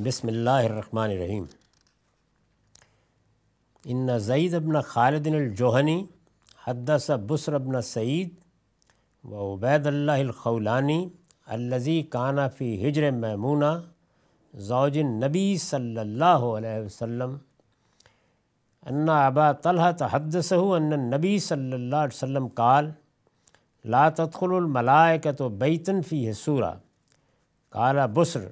بسم الله الرحمن الرحيم إن زيد بن خالد الجهني حدث بسر بن سعيد وعبيد الله الخولاني الذي كان في هجر ميمونة زوج النبي صلى الله عليه وسلم أن أبا طلحة تحدثه أن النبي صلى الله عليه وسلم قال لا تدخل الملائكة بيتا فيه سورة قال بسر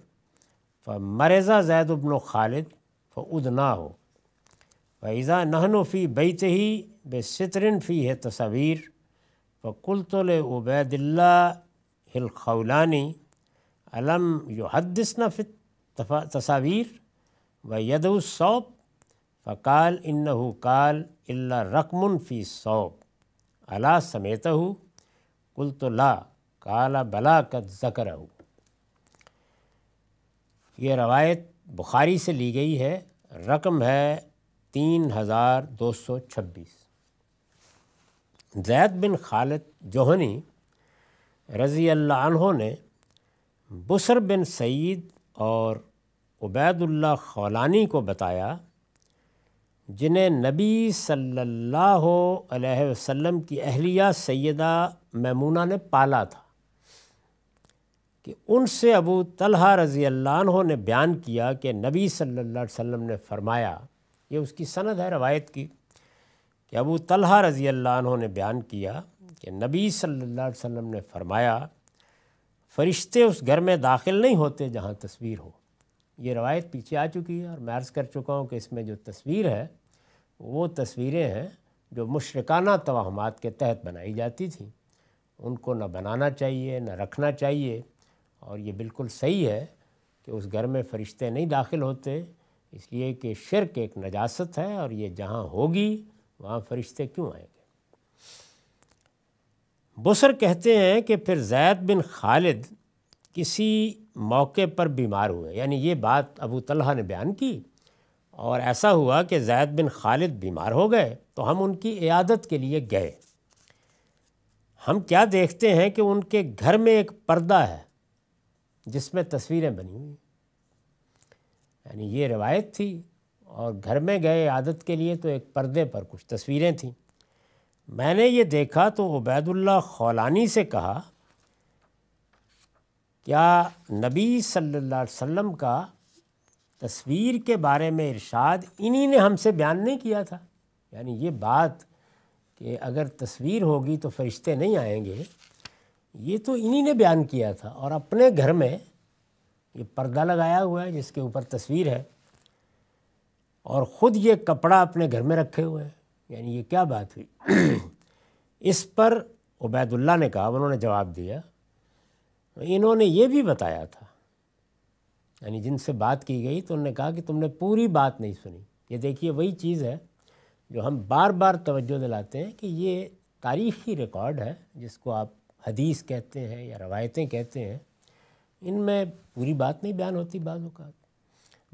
मरज़ा जैद उबन खालिद फ़ुद ना हो वज़ा नहनो फ़ी बैत ही बे सतरन फ़ी है तस्वीर फ़ुलतुल उबैदिल्ला हिलखौलानी अलम युहदसना फित तस्वीर व यदौसौब फ़काल इन्नहु काल इल्ला रकमन फ़ी सौब अला समेत हो कुल तो ला काला बला कद जकर ये रवायत बुखारी से ली गई है रकम है तीन हज़ार दो सौ छब्बीस जैद बिन खालिद जोहनी रज़ी अल्लाह ने बसर बिन सईद और उबैदुल्ला खौलानी को बताया जिन्हें नबी सल्लल्लाहु अलैहि वसल्लम की अहलिया सैदा मैमूना ने पाला था कि उनसे अबू तलहा रज़ी अल्लाह ने बयान किया कि नबी सल्लल्लाहु अलैहि वसल्लम ने फ़रमाया ये उसकी सनद है रवायत की कि अबू तलहा रज़ी अल्लाह ने बयान किया कि नबी सल्लल्लाहु अलैहि वसल्लम ने फ़रमाया फ़रिश्ते उस घर में दाखिल नहीं होते जहाँ तस्वीर हो ये रवायत पीछे आ चुकी है और मैं अर्ज़ कर चुका हूँ कि इसमें जो तस्वीर है वो तस्वीरें हैं जो मुशरकाना तोहमात के तहत बनाई जाती थी उनको न बनाना चाहिए न रखना चाहिए और ये बिल्कुल सही है कि उस घर में फ़रिश्ते नहीं दाखिल होते इसलिए कि शिरक एक नजासत है और ये जहाँ होगी वहाँ फ़रिश्ते क्यों आएंगे बुसर कहते हैं कि फिर जैद बिन खालिद किसी मौके पर बीमार हुए यानी ये बात अबू तलहा ने बयान की और ऐसा हुआ कि जैद बिन खालिद बीमार हो गए तो हम उनकी इयादत के लिए गए हम क्या देखते हैं कि उनके घर में एक पर्दा है जिसमें तस्वीरें बनी हुई यानी ये रिवायत थी और घर में गए आदत के लिए तो एक पर्दे पर कुछ तस्वीरें थीं मैंने ये देखा तो उबैदुल्ला खौलानी से कहा क्या नबी सल्लल्लाहु अलैहि वसल्लम का तस्वीर के बारे में इरशाद इन्हीं ने हमसे बयान नहीं किया था यानी ये बात कि अगर तस्वीर होगी तो फरिश्ते नहीं आएंगे ये तो इन्हीं ने बयान किया था और अपने घर में ये पर्दा लगाया हुआ है जिसके ऊपर तस्वीर है और ख़ुद ये कपड़ा अपने घर में रखे हुए हैं यानी ये क्या बात हुई इस पर उबैदुल्ला ने कहा उन्होंने जवाब दिया इन्होंने ये भी बताया था यानी जिनसे बात की गई तो उन्होंने कहा कि तुमने पूरी बात नहीं सुनी ये देखिए वही चीज़ है जो हम बार बार तवज्जो दिलाते हैं कि ये तारीख़ी रिकॉर्ड है जिसको आप हदीस कहते हैं या रवायतें कहते हैं इनमें पूरी बात नहीं बयान होती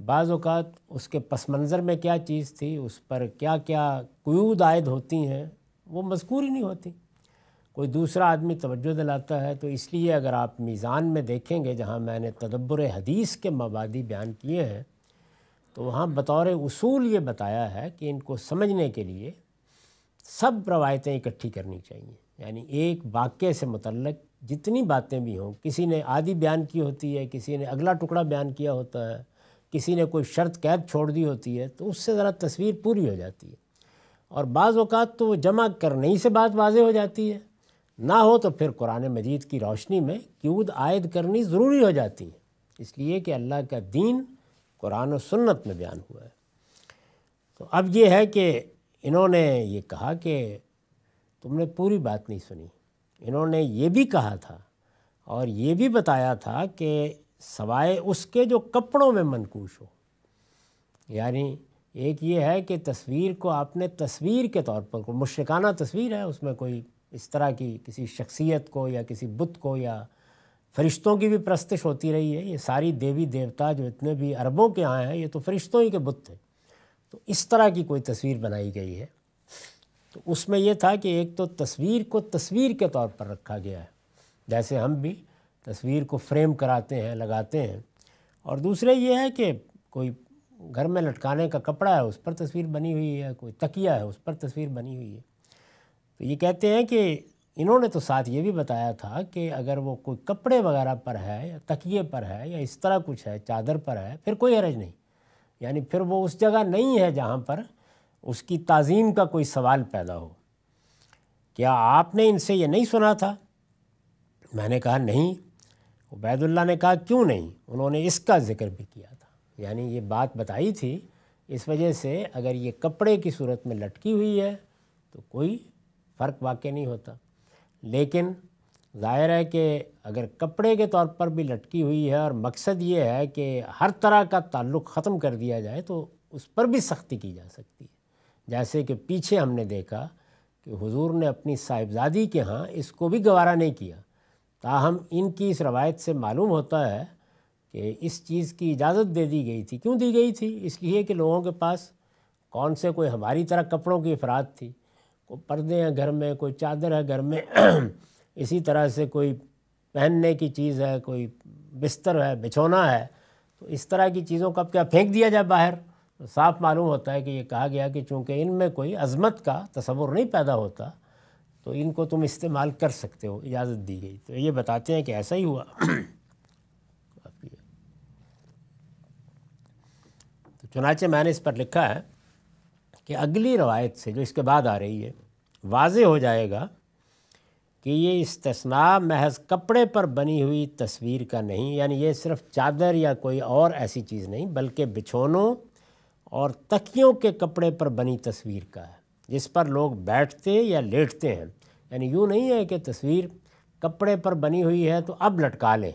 बाज़ अवत उसके पस मंज़र में क्या चीज़ थी उस पर क्या क्या क्यूद आयद होती हैं वो मजकूर ही नहीं होती कोई दूसरा आदमी तवज्जो दिलाता है तो इसलिए अगर आप मीज़ान में देखेंगे जहाँ मैंने तदब्बर हदीस के मवादी बयान किए हैं तो वहाँ बतौर उसूल ये बताया है कि इनको समझने के लिए सब रवायतें इकट्ठी करनी चाहिए यानी एक वाक्य से मतलब जितनी बातें भी हों किसी ने आदि बयान की होती है किसी ने अगला टुकड़ा बयान किया होता है किसी ने कोई शर्त कैद छोड़ दी होती है तो उससे ज़रा तस्वीर पूरी हो जाती है और बाज़ अवत तो वो जमा करने ही से बात वाजे हो जाती है ना हो तो फिर कुरान मजीद की रोशनी में क्यूद आयद करनी ज़रूरी हो जाती है इसलिए कि अल्लाह का दीन कुरान और सुन्नत में बयान हुआ है तो अब ये है कि इन्होंने ये कहा कि तुमने पूरी बात नहीं सुनी इन्होंने ये भी कहा था और ये भी बताया था कि सवाए उसके जो कपड़ों में मनकूश हो यानी एक ये है कि तस्वीर को आपने तस्वीर के तौर पर मुश्रकाना तस्वीर है उसमें कोई इस तरह की किसी शख्सियत को या किसी बुत को या फरिश्तों की भी प्रस्तश होती रही है ये सारी देवी देवता जो इतने भी अरबों के आए हैं ये तो फरिश्तों ही के बुत थे तो इस तरह की कोई तस्वीर बनाई गई है तो उसमें यह था कि एक तो तस्वीर को तस्वीर के तौर पर रखा गया है जैसे हम भी तस्वीर को फ्रेम कराते हैं लगाते हैं और दूसरे ये है कि कोई घर में लटकाने का कपड़ा है उस पर तस्वीर बनी हुई है कोई तकिया है उस पर तस्वीर बनी हुई है तो ये कहते हैं कि इन्होंने तो साथ ये भी बताया था कि अगर वो कोई कपड़े वगैरह पर है या तकिए पर है या इस तरह कुछ है चादर पर है फिर कोई हरज नहीं यानी फिर वो उस जगह नहीं है जहाँ पर उसकी तज़ीम का कोई सवाल पैदा हो क्या आपने इनसे ये नहीं सुना था मैंने कहा नहीं उबैदुल्ला ने कहा क्यों नहीं उन्होंने इसका ज़िक्र भी किया था यानी ये बात बताई थी इस वजह से अगर ये कपड़े की सूरत में लटकी हुई है तो कोई फ़र्क वाक़ नहीं होता लेकिन ज़ाहिर है कि अगर कपड़े के तौर पर भी लटकी हुई है और मकसद ये है कि हर तरह का ताल्लुक़ ख़त्म कर दिया जाए तो उस पर भी सख्ती की जा सकती है जैसे कि पीछे हमने देखा कि हुजूर ने अपनी साहिबजादी के यहाँ इसको भी गवारा नहीं किया ताहम इनकी इस रवायत से मालूम होता है कि इस चीज़ की इजाज़त दे दी गई थी क्यों दी गई थी इसलिए कि लोगों के पास कौन से कोई हमारी तरह कपड़ों की अफराद थी कोई पर्दे हैं घर में कोई चादर है घर में इसी तरह से कोई पहनने की चीज़ है कोई बिस्तर है बिछोना है तो इस तरह की चीज़ों का अब क्या फेंक दिया जाए बाहर तो साफ मालूम होता है कि ये कहा गया कि चूँकि इनमें कोई अजमत का तस्वुर नहीं पैदा होता तो इनको तुम इस्तेमाल कर सकते हो इजाज़त दी गई तो ये बताते हैं कि ऐसा ही हुआ तो चुनाचे मैंने इस पर लिखा है कि अगली रवायत से जो इसके बाद आ रही है वाज हो जाएगा कि ये इस्तना महज कपड़े पर बनी हुई तस्वीर का नहीं यानी ये सिर्फ चादर या कोई और ऐसी चीज़ नहीं बल्कि बिछौनों और तकियों के कपड़े पर बनी तस्वीर का है जिस पर लोग बैठते या लेटते हैं यानी यूँ नहीं है कि तस्वीर कपड़े पर बनी हुई है तो अब लटका लें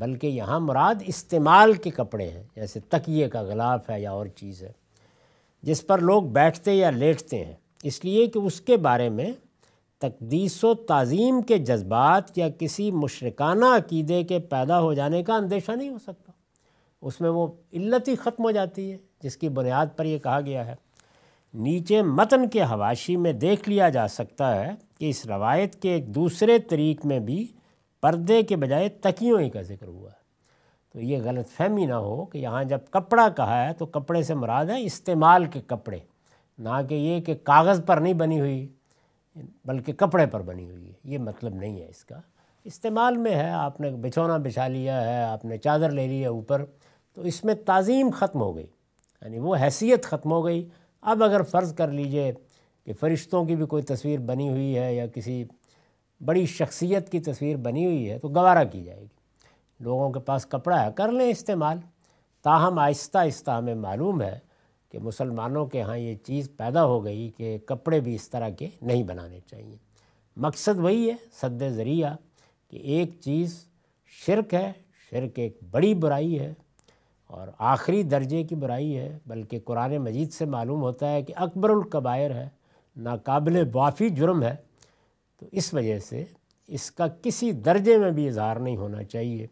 बल्कि यहाँ मुराद इस्तेमाल के कपड़े हैं जैसे तकिए का गलाफ है या और चीज़ है जिस पर लोग बैठते या लेटते हैं इसलिए कि उसके बारे में तकदीस व तज़ीम के जज्बात या किसी मुशरकाना अकीदे के पैदा हो जाने का अंदेशा नहीं हो सकता उसमें वो इल्लत ही ख़त्म हो जाती है जिसकी बुनियाद पर यह कहा गया है नीचे मतन के हवाशी में देख लिया जा सकता है कि इस रवायत के एक दूसरे तरीक में भी पर्दे के बजाय तकियों ही का जिक्र हुआ है तो ये गलत फहमी ना हो कि यहाँ जब कपड़ा कहा है तो कपड़े से मुराद है इस्तेमाल के कपड़े ना कि ये कि कागज़ पर नहीं बनी हुई बल्कि कपड़े पर बनी हुई है ये मतलब नहीं है इसका इस्तेमाल में है आपने बिछौना बिछा लिया है आपने चादर ले ली है ऊपर तो इसमें ताज़ीम ख़त्म हो गई यानी वो हैसियत ख़त्म हो गई अब अगर फ़र्ज़ कर लीजिए कि फ़रिश्तों की भी कोई तस्वीर बनी हुई है या किसी बड़ी शख्सियत की तस्वीर बनी हुई है तो गवारा की जाएगी लोगों के पास कपड़ा है कर लें इस्तेमाल ताहम आहिस्ता आहिस्ता हमें मालूम है कि मुसलमानों के यहाँ ये चीज़ पैदा हो गई कि कपड़े भी इस तरह के नहीं बनाने चाहिए मकसद वही है सद ज़रिया कि एक चीज़ शिरक है शिरक एक बड़ी बुराई है और आखिरी दर्जे की बुराई है बल्कि कुरान मजीद से मालूम होता है कि अकबरकबायर है नाकबिल वाफ़ी जुर्म है तो इस वजह से इसका किसी दर्जे में भी इजहार नहीं होना चाहिए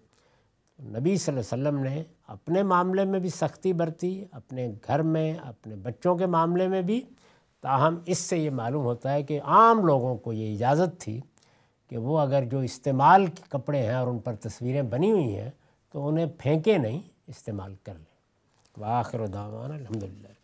नबी वसल्लम ने अपने मामले में भी सख्ती बरती अपने घर में अपने बच्चों के मामले में भी ताहम इससे ये मालूम होता है कि आम लोगों को ये इजाज़त थी कि वो अगर जो इस्तेमाल के कपड़े हैं और उन पर तस्वीरें बनी हुई हैं तो उन्हें फेंके नहीं इस्तेमाल कर लें वाखिर दामान अलहमदिल्ला